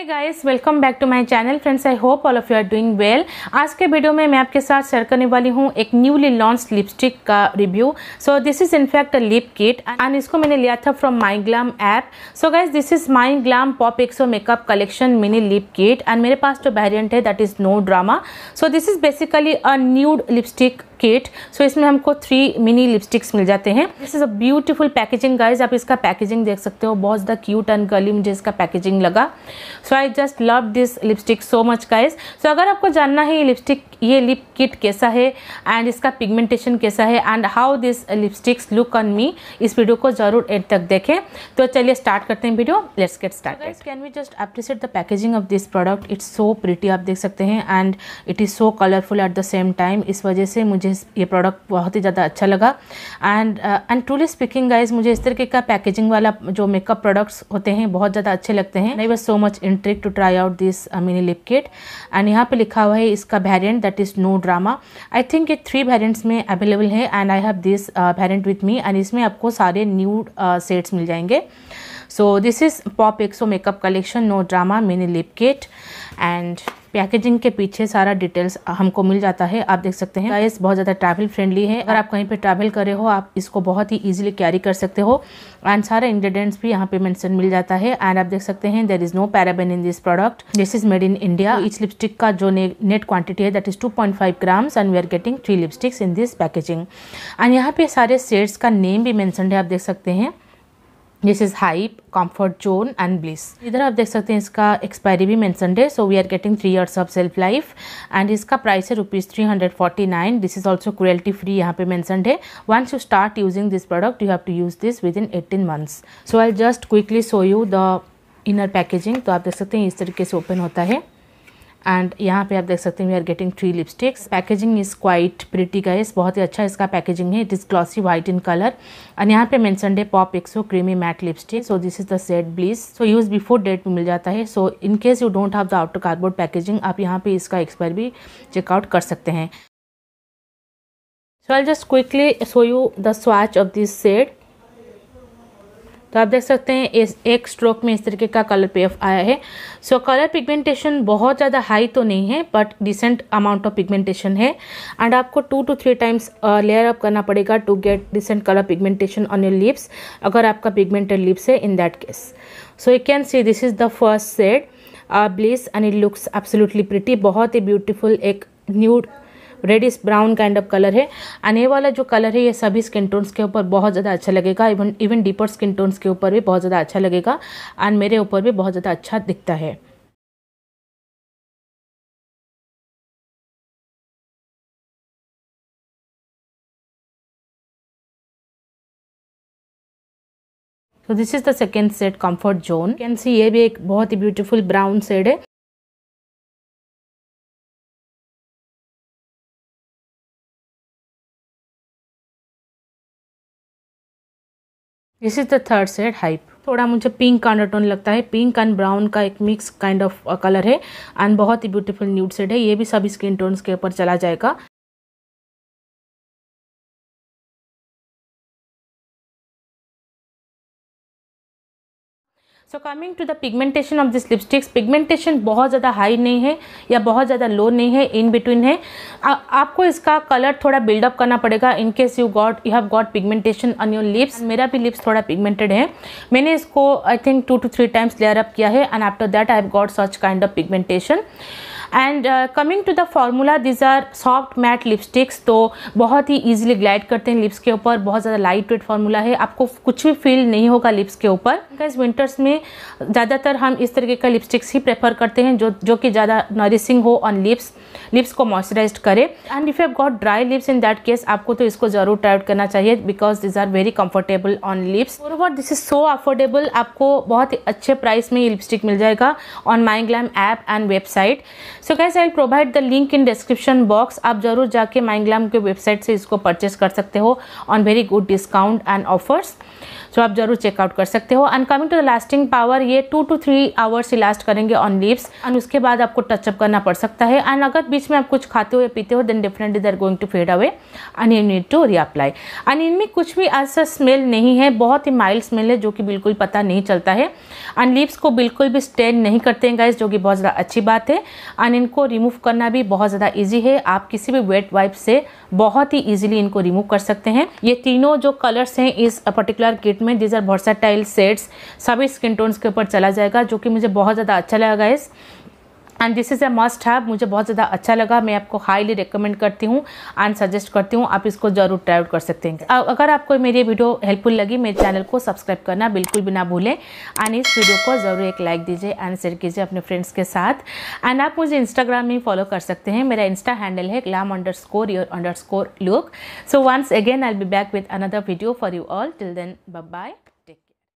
hey guys welcome back to my channel friends I hope all of you are doing well आज के video में मैं आपके साथ शेयर करने वाली हूँ एक न्यूली लॉन्च लिपस्टिक का review so this is in fact a lip kit and इसको मैंने लिया था from My Glam app so guys this is My Glam Pop xo makeup collection mini lip kit and मेरे पास जो वेरियंट है that is no drama so this is basically a nude lipstick kit so इसमें हमको three mini lipsticks मिल जाते हैं this is a beautiful packaging guys आप इसका पैकेजिंग देख सकते हो बहुत ज़्यादा क्यूट एंड गली मुझे इसका पैकेजिंग लगा so I just love this lipstick so much guys so अगर आपको जानना है ये लिपस्टिक ये लिप किट कैसा है एंड इसका पिगमेंटेशन कैसा है and how this lipsticks look on me इस वीडियो को जरूर एंड तक देखें तो चलिए स्टार्ट करते हैं video let's get start can we just appreciate the packaging of this product it's so pretty आप देख सकते हैं and it is so colourful at the same time इस वजह से मुझे मुझे ये प्रोडक्ट बहुत ही ज़्यादा अच्छा लगा and and truly speaking guys मुझे इस तरीके का पैकेजिंग वाला जो मेकअप प्रोडक्ट्स होते हैं बहुत ज़्यादा अच्छे लगते हैं I was so much intrigued to try out this mini lip kit and यहाँ पर लिखा हुआ है इसका variant that is no drama I think ये थ्री वेरियंट्स में अवेलेबल है and I have this variant with me and इसमें आपको सारे न्यू सेट्स uh, मिल जाएंगे so this is Pop xo makeup collection no drama mini lip kit and packaging के पीछे सारा डिटेल्स हमको मिल जाता है आप देख सकते हैं गाइस बहुत ज़्यादा ट्रैवल फ्रेंडली है अगर आप कहीं पे ट्रैवल करे हो आप इसको बहुत ही इजीली कैरी कर सकते हो एंड सारे इंग्रेडिएंट्स भी यहाँ पे मेंशन मिल जाता है एंड आप देख सकते हैं there is no paraben in this product this is made in India इस लिपस्टिक का जो ने, नेट क्वान्टिटी है that is two point five grams and we are getting three lipsticks in this packaging and यहाँ पे सारे sets का name भी मैंसन है आप देख सकते हैं this is hype comfort zone and bliss इधर आप देख सकते हैं इसका एक्सपायरी भी मैंसनड है so we are getting three years of shelf life and इसका प्राइस है rupees three hundred forty nine this is also cruelty free यहाँ पे मैंसन है once you start using this product you have to use this within eighteen months so I just quickly show you the inner packaging तो आप देख सकते हैं इस तरीके से ओपन होता है एंड यहाँ पे आप देख सकते हैं we are getting three lipsticks packaging is quite pretty guys बहुत ही अच्छा इसका पैकेजिंग है it is glossy white in colour and यहाँ पे mention the Pop xo creamy matte lipstick so this is the set bliss so use before date मिल जाता है so in case you don't have the outer cardboard packaging आप यहाँ पे इसका expire भी चेकआउट कर सकते हैं so I just quickly show you the swatch of this set तो आप देख सकते हैं इस एक स्ट्रोक में इस तरीके का कलर पे आया है सो कलर पिगमेंटेशन बहुत ज़्यादा हाई तो नहीं है but decent amount of pigmentation है एंड आपको two two three times layer up करना पड़ेगा to get decent colour pigmentation on your lips अगर आपका पिगमेंटेड लिप्स है in that case so you can see this is the first shade bliss and it looks absolutely pretty बहुत ही beautiful एक nude reddish brown kind of colour है आने वाला जो कलर है ये सभी स्किन टोन्स के ऊपर बहुत ज़्यादा अच्छा लगेगा even even deeper skin tones के ऊपर भी बहुत ज़्यादा अच्छा लगेगा एंड मेरे ऊपर भी बहुत ज़्यादा अच्छा दिखता है तो this is the second set comfort zone can see ये भी एक बहुत ही ब्यूटीफुल ब्राउन सेड है this is the third set hype थोड़ा मुझे पिंक अंडर टोन लगता है पिंक एंड ब्राउन का एक मिक्स काइंड ऑफ कलर है एंड बहुत ही ब्यूटीफुल न्यूड सेट है ये भी सभी स्किन टोन्स के ऊपर चला जाएगा so coming to the pigmentation of this lipsticks pigmentation बहुत ज़्यादा हाई नहीं है या बहुत ज़्यादा लो नहीं है इन बिटवीन है आ, आपको इसका कलर थोड़ा बिल्डअप करना पड़ेगा in case you got you have got pigmentation on your lips मेरा भी लिप्स थोड़ा पिगमेंटेड है मैंने इसको I think two two three times layer up किया है and after that I have got such kind of pigmentation and coming to the formula these are soft matte lipsticks तो बहुत ही ईजिली ग्लाइड करते हैं lips के ऊपर बहुत ज़्यादा लाइट वेट फार्मूला है आपको कुछ भी फील नहीं होगा लिप्स के ऊपर इस विंटर्स में ज़्यादातर हम इस तरीके का लिपस्टिक्स ही प्रेफर करते हैं जो जो कि ज़्यादा नरिशिंग हो ऑन लिप्स लिप्स को मॉइस्चराइज करे and if you got dry lips in that case आपको तो इसको ज़रूर ट्राइड करना चाहिए because these are very comfortable on lips over this is so affordable आपको बहुत ही अच्छे प्राइस में ये लिपस्टिक मिल जाएगा on my glam app and website so guys I provide the link in description box आप जरूर जाके माइंग्लाम के वेबसाइट से इसको परचेस कर सकते हो on very good discount and offers so आप जरूर चेकआउट कर सकते हो and coming to the lasting power ये two two three hours last करेंगे ऑन लिप्स एंड उसके बाद आपको टचअप करना पड़ सकता है एंड अगर बीच में आप कुछ खाते हो या पीते हो then definitely they're going to fade away and you need to reapply and इनमें कुछ भी ऐसा स्मेल नहीं है बहुत ही माइल्ड स्मेल है जो कि बिल्कुल पता नहीं चलता है एंड लिप्स को बिल्कुल भी स्टेन नहीं करते हैं गाइज जो कि बहुत ज़्यादा अच्छी बात है एंड एंड इनको रिमूव करना भी बहुत ज़्यादा ईजी है आप किसी भी वेट वाइप से बहुत ही ईजिली इनको रिमूव कर सकते हैं ये तीनों जो कलर्स हैं इस पर्टिकुलर किट में दीज आर टाइल सेट्स सभी स्किन टोन्स के ऊपर चला जाएगा जो कि मुझे बहुत ज़्यादा अच्छा लगा इस and this is a must have मुझे बहुत ज़्यादा अच्छा लगा मैं आपको हाईली रिकमेंड करती हूँ एंड सजेस्ट करती हूँ आप इसको ज़रूर ट्राई आउट कर सकते हैं अगर आपको मेरी वीडियो हेल्पफुल लगी मेरे चैनल को सब्सक्राइब करना बिल्कुल भी ना भूलें एंड इस वीडियो को ज़रूर एक लाइक दीजिए एंड शेयर कीजिए अपने फ्रेंड्स के साथ एंड आप मुझे इंस्टाग्राम में फॉलो कर सकते हैं मेरा इंस्टा हैंडल है glam underscore your underscore look so once again I be back with another video for you all till then bye